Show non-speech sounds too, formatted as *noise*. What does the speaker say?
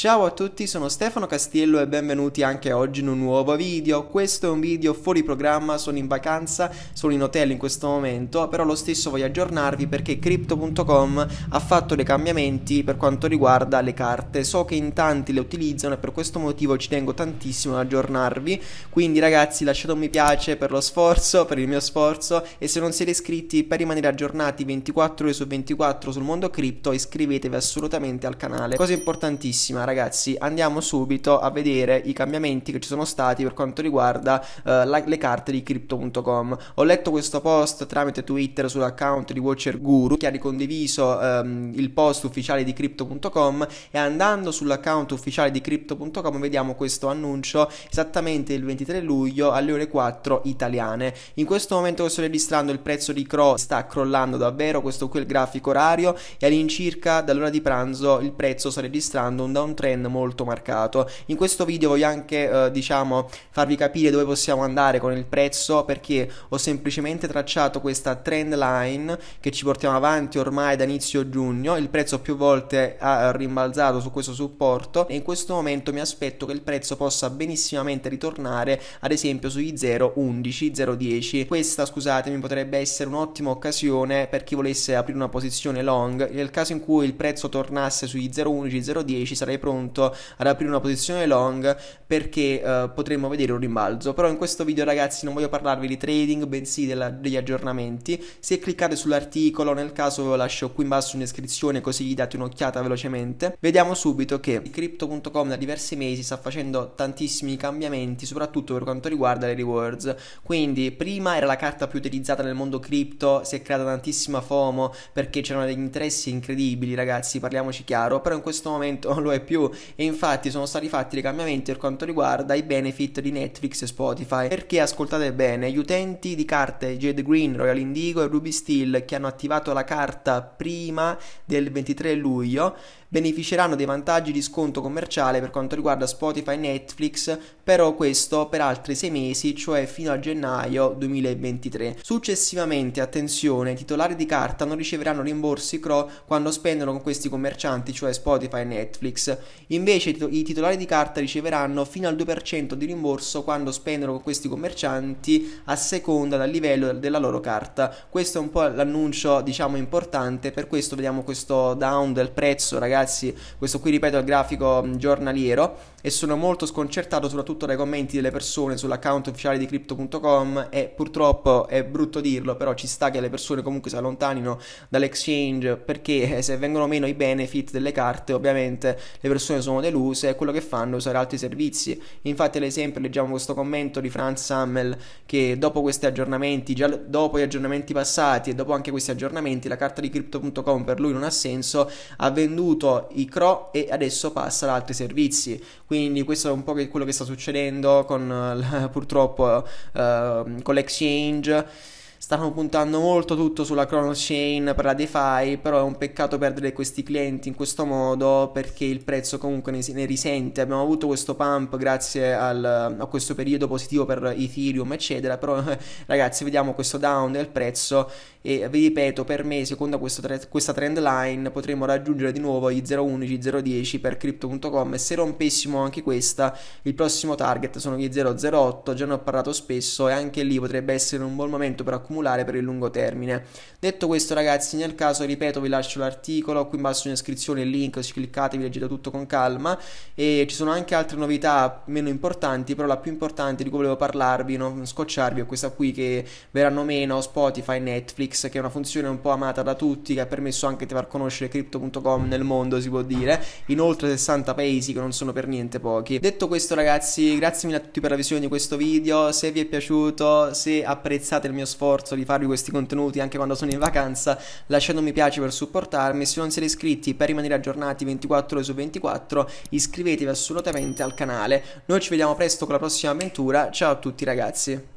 Ciao a tutti, sono Stefano Castiello e benvenuti anche oggi in un nuovo video. Questo è un video fuori programma, sono in vacanza, sono in hotel in questo momento, però lo stesso voglio aggiornarvi perché Crypto.com ha fatto dei cambiamenti per quanto riguarda le carte. So che in tanti le utilizzano e per questo motivo ci tengo tantissimo ad aggiornarvi. Quindi ragazzi lasciate un mi piace per lo sforzo, per il mio sforzo e se non siete iscritti per rimanere aggiornati 24 ore su 24 sul mondo crypto iscrivetevi assolutamente al canale. Cosa importantissima ragazzi andiamo subito a vedere i cambiamenti che ci sono stati per quanto riguarda eh, la, le carte di crypto.com. Ho letto questo post tramite Twitter sull'account di Watcher Guru che ha ricondiviso ehm, il post ufficiale di crypto.com e andando sull'account ufficiale di crypto.com vediamo questo annuncio esattamente il 23 luglio alle ore 4 italiane. In questo momento che sto registrando il prezzo di Cro sta crollando davvero, questo qui è il grafico orario e all'incirca dall'ora di pranzo il prezzo sta registrando un downtrend trend molto marcato. In questo video voglio anche, eh, diciamo, farvi capire dove possiamo andare con il prezzo perché ho semplicemente tracciato questa trend line che ci portiamo avanti ormai da inizio giugno. Il prezzo più volte ha rimbalzato su questo supporto e in questo momento mi aspetto che il prezzo possa benissimamente ritornare, ad esempio sugli 0,11, 0,10. Questa, scusatemi, potrebbe essere un'ottima occasione per chi volesse aprire una posizione long. Nel caso in cui il prezzo tornasse sugli 0,11, 0,10 sarei pronto pronto ad aprire una posizione long perché eh, potremmo vedere un rimbalzo. Però in questo video ragazzi non voglio parlarvi di trading, bensì della, degli aggiornamenti. Se cliccate sull'articolo, nel caso ve lo lascio qui in basso in descrizione così gli date un'occhiata velocemente. Vediamo subito che crypto.com da diversi mesi sta facendo tantissimi cambiamenti, soprattutto per quanto riguarda le rewards. Quindi prima era la carta più utilizzata nel mondo cripto, si è creata tantissima FOMO perché c'erano degli interessi incredibili, ragazzi, parliamoci chiaro, però in questo momento non *laughs* lo è più più e infatti sono stati fatti dei cambiamenti per quanto riguarda i benefit di Netflix e Spotify perché ascoltate bene gli utenti di carte Jade Green, Royal Indigo e Ruby Steel che hanno attivato la carta prima del 23 luglio beneficeranno dei vantaggi di sconto commerciale per quanto riguarda Spotify e Netflix, però questo per altri 6 mesi, cioè fino a gennaio 2023. Successivamente, attenzione, i titolari di carta non riceveranno rimborsi CRO quando spendono con questi commercianti, cioè Spotify e Netflix. Invece i titolari di carta riceveranno fino al 2% di rimborso quando spendono con questi commercianti a seconda dal livello della loro carta. Questo è un po' l'annuncio, diciamo, importante, per questo vediamo questo down del prezzo, ragazzi. Questo qui, ripeto, il grafico mm, giornaliero e sono molto sconcertato soprattutto dai commenti delle persone sull'account ufficiale di crypto.com e purtroppo è brutto dirlo, però ci sta che le persone comunque si allontanino dall'exchange perché eh, se vengono meno i benefit delle carte, ovviamente le persone persone sono deluse e quello che fanno è usare altri servizi. Infatti, ad esempio, leggiamo questo commento di Franz Sammel che dopo questi aggiornamenti, già dopo gli aggiornamenti passati e dopo anche questi aggiornamenti, la carta di crypto.com per lui non ha senso, ha venduto i CRO e adesso passa ad altri servizi. Quindi questo è un po' quello che sta succedendo con *laughs* purtroppo eh, con l'exchange stanno puntando molto tutto sulla Chronos Chain per la DeFi, però è un peccato perdere questi clienti in questo modo perché il prezzo comunque ne, ne risente. Abbiamo avuto questo pump grazie al, a questo periodo positivo per Ethereum, eccetera, però *laughs* ragazzi vediamo questo down del prezzo e vi ripeto, per me, secondo tre, questa trend line, potremmo raggiungere di nuovo gli 0,11, 0,10 per crypto.com e se rompessimo anche questa, il prossimo target sono gli 0,08, già ne ho parlato spesso e anche lì potrebbe essere un buon momento per accumulare accumulare per il lungo termine. Detto questo ragazzi, nel caso ripeto vi lascio l'articolo, qui in basso in descrizione il link, se cliccate vi leggete tutto con calma e ci sono anche altre novità meno importanti, però la più importante di cui volevo parlarvi, non scocciarvi, è questa qui che verranno meno Spotify, Netflix, che è una funzione un po' amata da tutti, che ha permesso anche di far conoscere crypto.com nel mondo, si può dire, in oltre 60 paesi che non sono per niente pochi. Detto questo ragazzi, grazie mille a tutti per la visione di questo video, se vi è piaciuto, se apprezzate il mio sforzo, sforzo di farvi questi contenuti anche quando sono in vacanza, lasciando un mi piace per supportarmi, se non siete iscritti per rimanere aggiornati 24 ore su 24 iscrivetevi assolutamente al canale, noi ci vediamo presto con la prossima avventura, ciao a tutti ragazzi!